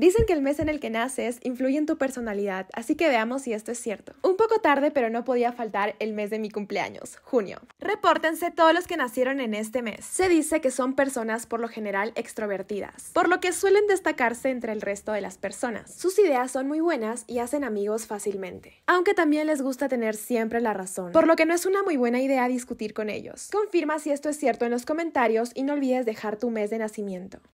Dicen que el mes en el que naces influye en tu personalidad, así que veamos si esto es cierto. Un poco tarde, pero no podía faltar el mes de mi cumpleaños, junio. Repórtense todos los que nacieron en este mes. Se dice que son personas por lo general extrovertidas, por lo que suelen destacarse entre el resto de las personas. Sus ideas son muy buenas y hacen amigos fácilmente, aunque también les gusta tener siempre la razón, por lo que no es una muy buena idea discutir con ellos. Confirma si esto es cierto en los comentarios y no olvides dejar tu mes de nacimiento.